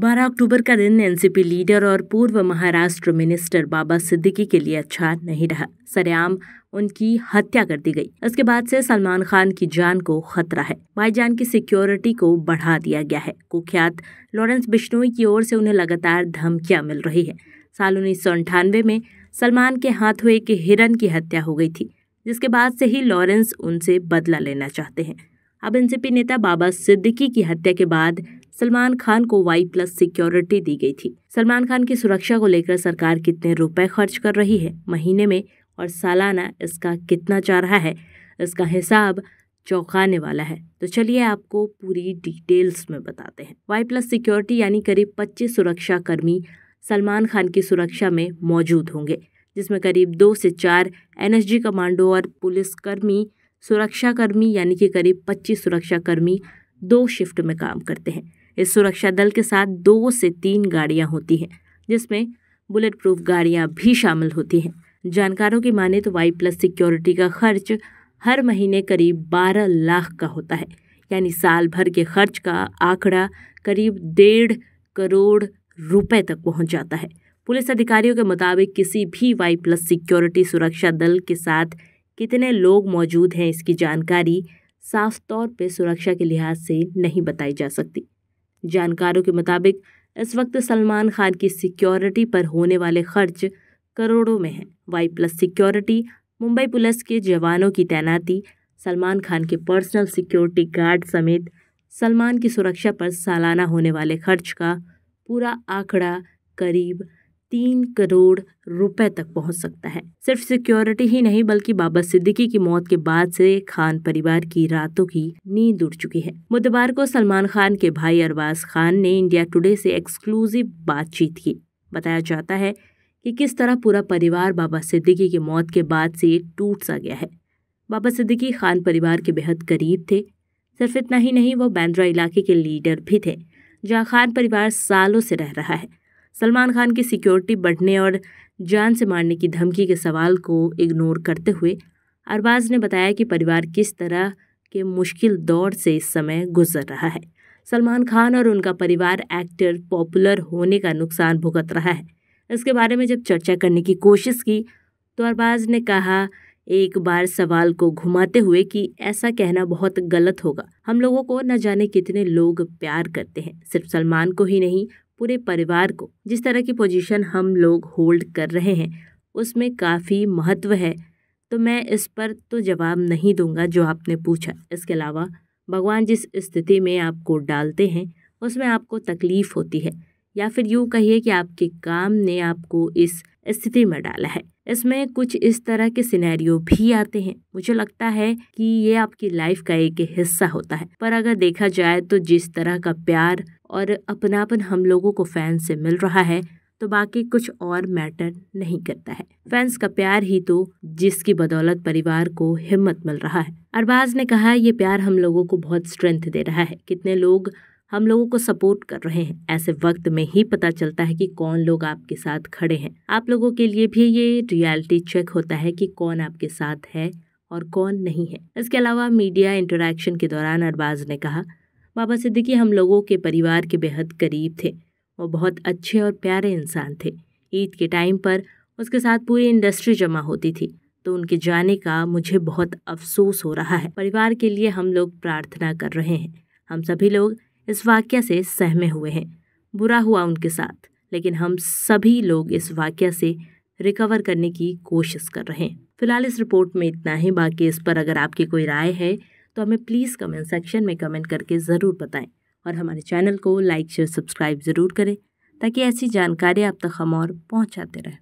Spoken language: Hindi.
बारह अक्टूबर का दिन एनसीपी लीडर और पूर्व महाराष्ट्र मिनिस्टर बाबा सिद्दीकी के लिए अच्छा नहीं रहा सरेआम उनकी हत्या कर दी गई इसके बाद से सलमान खान की जान को खतरा है भाईजान की सिक्योरिटी को बढ़ा दिया गया है कुख्यात लॉरेंस बिश्नोई की ओर से उन्हें लगातार धमकियां मिल रही है साल उन्नीस में सलमान के हाथ हुए एक हिरन की हत्या हो गई थी जिसके बाद से ही लॉरेंस उनसे बदला लेना चाहते हैं अब एनसीपी नेता बाबा सिद्दीकी की हत्या के बाद सलमान खान को वाई प्लस सिक्योरिटी दी गई थी सलमान खान की सुरक्षा को लेकर सरकार कितने रुपए खर्च कर रही है महीने में और सालाना इसका कितना चाह रहा है इसका हिसाब चौंकाने वाला है तो चलिए आपको पूरी डिटेल्स में बताते हैं वाई प्लस सिक्योरिटी यानी करीब 25 सुरक्षा कर्मी सलमान खान की सुरक्षा में मौजूद होंगे जिसमें करीब दो से चार एन कमांडो और पुलिस कर्मी सुरक्षा कर्मी यानी कि करीब 25 कर्मी दो शिफ्ट में काम करते हैं इस सुरक्षा दल के साथ दो से तीन गाड़ियां होती हैं जिसमें बुलेट प्रूफ गाड़ियां भी शामिल होती हैं जानकारों की माने तो वाई प्लस सिक्योरिटी का खर्च हर महीने करीब बारह लाख का होता है यानी साल भर के खर्च का आंकड़ा करीब डेढ़ करोड़ रुपए तक पहुंच जाता है पुलिस अधिकारियों के मुताबिक किसी भी वाई प्लस सिक्योरिटी सुरक्षा दल के साथ कितने लोग मौजूद हैं इसकी जानकारी साफ तौर पर सुरक्षा के लिहाज से नहीं बताई जा सकती जानकारों के मुताबिक इस वक्त सलमान खान की सिक्योरिटी पर होने वाले खर्च करोड़ों में हैं Y plus security Mumbai police के जवानों की तैनाती सलमान खान के पर्सनल सिक्योरिटी गार्ड समेत सलमान की सुरक्षा पर सालाना होने वाले खर्च का पूरा आंकड़ा करीब तीन करोड़ रुपए तक पहुंच सकता है सिर्फ सिक्योरिटी ही नहीं बल्कि बाबा सिद्दीकी की मौत के बाद से खान परिवार की रातों की नींद उड़ चुकी है बुधवार को सलमान खान के भाई अरबाज खान ने इंडिया टुडे से एक्सक्लूसिव बातचीत की बताया जाता है कि किस तरह पूरा परिवार बाबा सिद्दीकी की मौत के बाद से टूट सा गया है बाबा सिद्दीकी खान परिवार के बेहद करीब थे सिर्फ इतना ही नहीं वो बैंद्रा इलाके के लीडर भी थे जहाँ खान परिवार सालों से रह रहा है सलमान खान की सिक्योरिटी बढ़ने और जान से मारने की धमकी के सवाल को इग्नोर करते हुए अरबाज ने बताया कि परिवार किस तरह के मुश्किल दौर से इस समय गुजर रहा है सलमान खान और उनका परिवार एक्टर पॉपुलर होने का नुकसान भुगत रहा है इसके बारे में जब चर्चा करने की कोशिश की तो अरबाज ने कहा एक बार सवाल को घुमाते हुए कि ऐसा कहना बहुत गलत होगा हम लोगों को न जाने कितने लोग प्यार करते हैं सिर्फ सलमान को ही नहीं पूरे परिवार को जिस तरह की पोजीशन हम लोग होल्ड कर रहे हैं उसमें काफ़ी महत्व है तो मैं इस पर तो जवाब नहीं दूंगा जो आपने पूछा इसके अलावा भगवान जिस स्थिति में आपको डालते हैं उसमें आपको तकलीफ़ होती है या फिर यूँ कहिए कि आपके काम ने आपको इस स्थिति में डाला है इसमें कुछ इस तरह के सिनेरियो भी आते हैं मुझे लगता है कि ये आपकी लाइफ का एक हिस्सा होता है पर अगर देखा जाए तो जिस तरह का प्यार और अपनापन हम लोगों को फैन से मिल रहा है तो बाकी कुछ और मैटर नहीं करता है फैंस का प्यार ही तो जिसकी बदौलत परिवार को हिम्मत मिल रहा है अरबाज ने कहा ये प्यार हम लोगों को बहुत स्ट्रेंथ दे रहा है कितने लोग हम लोगों को सपोर्ट कर रहे हैं ऐसे वक्त में ही पता चलता है कि कौन लोग आपके साथ खड़े हैं आप लोगों के लिए भी ये रियलिटी चेक होता है कि कौन आपके साथ है और कौन नहीं है इसके अलावा मीडिया इंटरेक्शन के दौरान अरबाज ने कहा बाबा सिद्दीकी हम लोगों के परिवार के बेहद करीब थे वो बहुत अच्छे और प्यारे इंसान थे ईद के टाइम पर उसके साथ पूरी इंडस्ट्री जमा होती थी तो उनके जाने का मुझे बहुत अफसोस हो रहा है परिवार के लिए हम लोग प्रार्थना कर रहे हैं हम सभी लोग इस वाक्य से सहमे हुए हैं बुरा हुआ उनके साथ लेकिन हम सभी लोग इस वाक्य से रिकवर करने की कोशिश कर रहे हैं फिलहाल इस रिपोर्ट में इतना ही बाकी इस पर अगर आपकी कोई राय है तो हमें प्लीज़ कमेंट सेक्शन में कमेंट करके ज़रूर बताएं और हमारे चैनल को लाइक शेयर सब्सक्राइब ज़रूर करें ताकि ऐसी जानकारी आप तक हम और पहुँचाते रहें